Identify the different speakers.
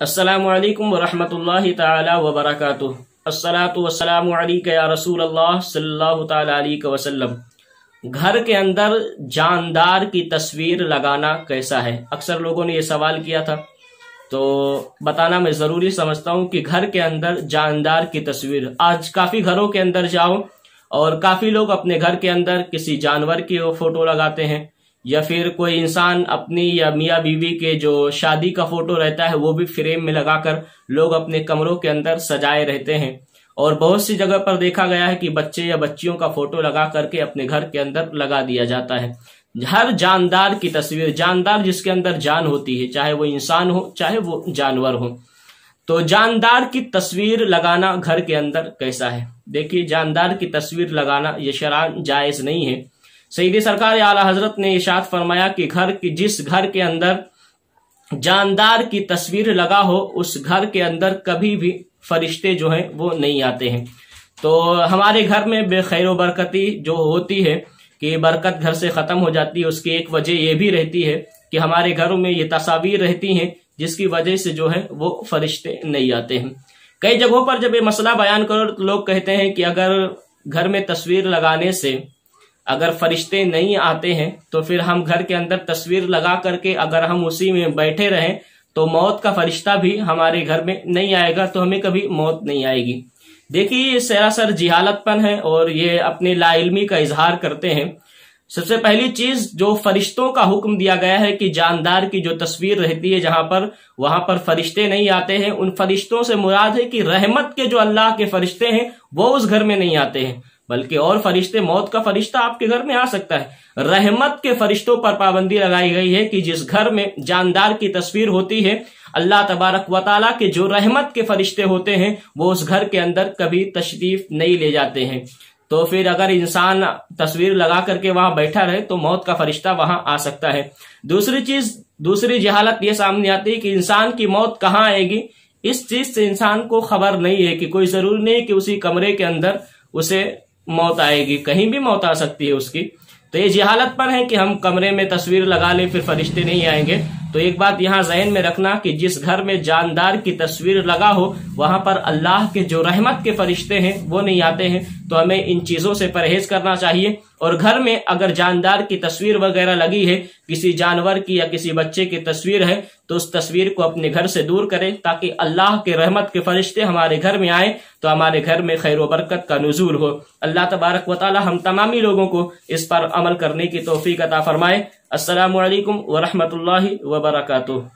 Speaker 1: असलकम वरहमल तबरक असलातम या रसूल अल्लाह सल्लल्लाहु वसल्लम घर के अंदर जानदार की तस्वीर लगाना कैसा है अक्सर लोगों ने यह सवाल किया था तो बताना मैं ज़रूरी समझता हूँ कि घर के अंदर जानदार की तस्वीर आज काफ़ी घरों के अंदर जाओ और काफ़ी लोग अपने घर के अंदर किसी जानवर की फोटो लगाते हैं या फिर कोई इंसान अपनी या मियाँ बीवी के जो शादी का फोटो रहता है वो भी फ्रेम में लगाकर लोग अपने कमरों के अंदर सजाए रहते हैं और बहुत सी जगह पर देखा गया है कि बच्चे या बच्चियों का फोटो लगा करके अपने घर के अंदर लगा दिया जाता है हर जानदार की तस्वीर जानदार जिसके अंदर जान होती है चाहे वो इंसान हो चाहे वो जानवर हो तो जानदार की तस्वीर लगाना घर के अंदर कैसा है देखिए जानदार की तस्वीर लगाना ये शरान जायज नहीं है सईद सरकार आला हजरत ने इशाद फरमाया कि घर की जिस घर के अंदर जानदार की तस्वीर लगा हो उस घर के अंदर कभी भी फरिश्ते जो हैं वो नहीं आते हैं तो हमारे घर में बेखैर बरकती जो होती है कि बरकत घर से ख़त्म हो जाती है उसकी एक वजह यह भी रहती है कि हमारे घरों में ये तस्वीर रहती हैं जिसकी वजह से जो है वो फरिश्ते नहीं आते हैं कई जगहों पर जब ये मसला बयान करो तो लोग कहते हैं कि अगर घर में तस्वीर लगाने से अगर फरिश्ते नहीं आते हैं तो फिर हम घर के अंदर तस्वीर लगा करके अगर हम उसी में बैठे रहें तो मौत का फरिश्ता भी हमारे घर में नहीं आएगा तो हमें कभी मौत नहीं आएगी देखिए ये सरासर जिहालतपन है और ये अपने लाइलमी का इजहार करते हैं सबसे पहली चीज जो फरिश्तों का हुक्म दिया गया है कि जानदार की जो तस्वीर रहती है जहां पर वहां पर फरिश्ते नहीं आते हैं उन फरिश्तों से मुराद है कि रहमत के जो अल्लाह के फरिश्ते हैं वो उस घर में नहीं आते हैं बल्कि और फरिश्ते मौत का फरिश्ता आपके घर में आ सकता है रहमत के फरिश्तों पर पाबंदी लगाई गई है कि जिस घर में जानदार की तस्वीर होती है अल्लाह तबारक वाली के जो रहमत के फरिश्ते होते हैं वो उस घर के अंदर कभी तशरीफ नहीं ले जाते हैं तो फिर अगर इंसान तस्वीर लगा करके वहां बैठा रहे तो मौत का फरिश्ता वहां आ सकता है दूसरी चीज दूसरी जहालत ये सामने आती है कि इंसान की मौत कहाँ आएगी इस चीज से इंसान को खबर नहीं है कि कोई जरूरी नहीं कि उसी कमरे के अंदर उसे मौत आएगी कहीं भी मौत आ सकती है उसकी तो ये जहालत पर है कि हम कमरे में तस्वीर लगा ले फिर फरिश्ते नहीं आएंगे तो एक बात यहाँ जहन में रखना कि जिस घर में जानदार की तस्वीर लगा हो वहां पर अल्लाह के जो रहमत के फरिश्ते हैं वो नहीं आते हैं तो हमें इन चीजों से परहेज करना चाहिए और घर में अगर जानदार की तस्वीर वगैरह लगी है किसी जानवर की या किसी बच्चे की तस्वीर है तो उस तस्वीर को अपने घर से दूर करें ताकि अल्लाह के रहमत के फरिश्ते हमारे घर में आए तो हमारे घर में खैर बरकत का नजूर हो अल्लाह तबारक वाली हम तमामी लोगों को इस पर अमल करने की तोफ़ी अता फरमाए असलकम वरहमल वबरकू